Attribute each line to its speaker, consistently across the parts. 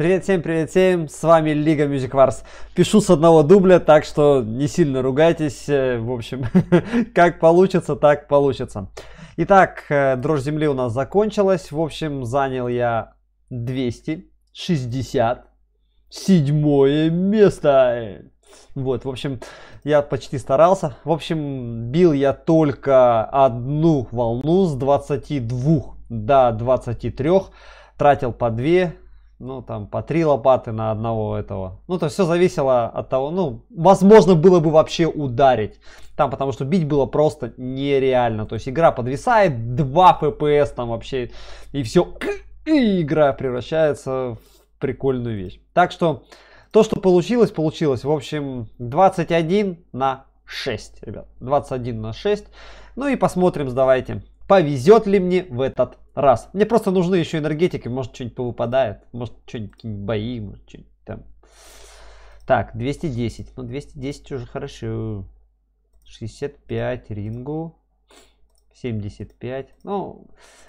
Speaker 1: Привет всем, привет всем, с вами Лига Music Wars. Пишу с одного дубля, так что не сильно ругайтесь, э, в общем, как получится, так получится. Итак, э, дрожь земли у нас закончилась, в общем, занял я 267 место. Вот, в общем, я почти старался. В общем, бил я только одну волну с 22 до 23, тратил по 2, ну, там, по три лопаты на одного этого. Ну, то есть все зависело от того, ну, возможно было бы вообще ударить. Там, потому что бить было просто нереально. То есть игра подвисает, 2 FPS там вообще, и все, и игра превращается в прикольную вещь. Так что, то, что получилось, получилось. В общем, 21 на 6, ребят. 21 на 6. Ну и посмотрим, давайте, повезет ли мне в этот раз. Мне просто нужны еще энергетики, может что-нибудь повыпадает, может что-нибудь бои, может что-нибудь там. Так, 210. Ну, 210 уже хорошо. 65 рингу. 75. Ну,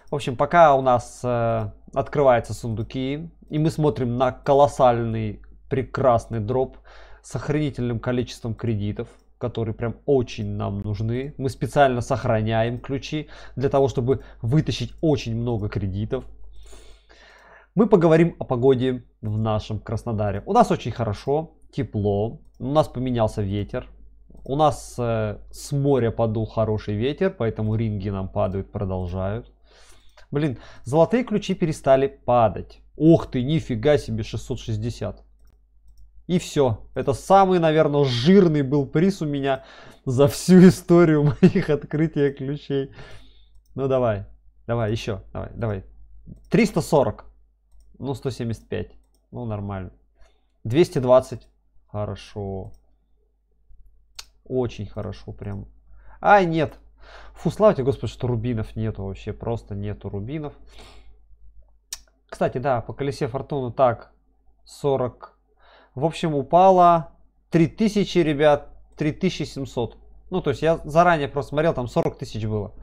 Speaker 1: в общем, пока у нас э, открываются сундуки, и мы смотрим на колоссальный, прекрасный дроп с охренительным количеством кредитов которые прям очень нам нужны. Мы специально сохраняем ключи для того, чтобы вытащить очень много кредитов. Мы поговорим о погоде в нашем Краснодаре. У нас очень хорошо, тепло, у нас поменялся ветер. У нас э, с моря подул хороший ветер, поэтому ринги нам падают, продолжают. Блин, золотые ключи перестали падать. Ох ты, нифига себе, 660. И все. Это самый, наверное, жирный был приз у меня за всю историю моих открытия ключей. Ну давай, давай еще, давай, давай. 340. Ну 175. Ну нормально. 220. Хорошо. Очень хорошо прям. А, нет. Фу, слава тебе, господи, что рубинов нету вообще. Просто нету рубинов. Кстати, да, по колесе фортуны так. 40 в общем, упало 3000, ребят, 3700. Ну, то есть я заранее просмотрел, там 40 тысяч было.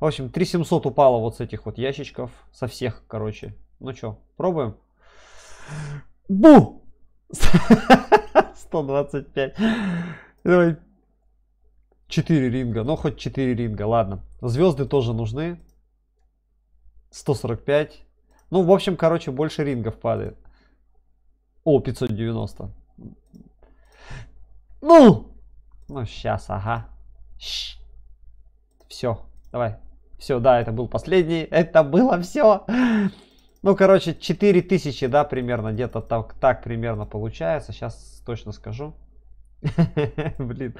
Speaker 1: В общем, 3700 упало вот с этих вот ящичков. Со всех, короче. Ну что, пробуем? Бу! 125. Давай. 4 ринга. Ну, хоть 4 ринга. Ладно. Звезды тоже нужны. 145. Ну, в общем, короче, больше рингов падает. О, 590. Ну! Ну, сейчас, ага. Щ, Все, давай. Все, да, это был последний. Это было все. Ну, короче, 4000, да, примерно, где-то так, так примерно получается. Сейчас точно скажу. Блин.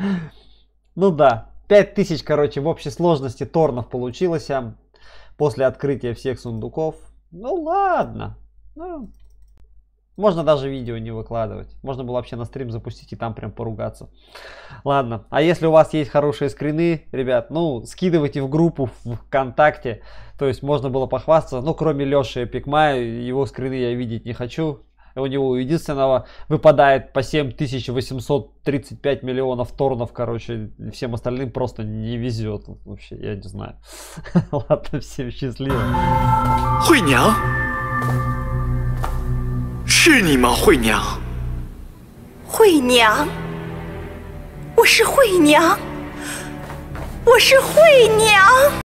Speaker 1: Ну да, 5000, короче, в общей сложности торнов получилось после открытия всех сундуков. Ну ладно. Ну, можно даже видео не выкладывать. Можно было вообще на стрим запустить и там прям поругаться. Ладно. А если у вас есть хорошие скрины, ребят, ну, скидывайте в группу ВКонтакте. То есть можно было похвастаться. Ну, кроме Леши Пикма, его скрины я видеть не хочу. У него единственного выпадает по 7835 миллионов торнов, короче, всем остальным просто не везет. Вообще, я не знаю. Ладно, всем счастливо. Хуйня! 是你吗，惠娘？惠娘，我是惠娘，我是惠娘。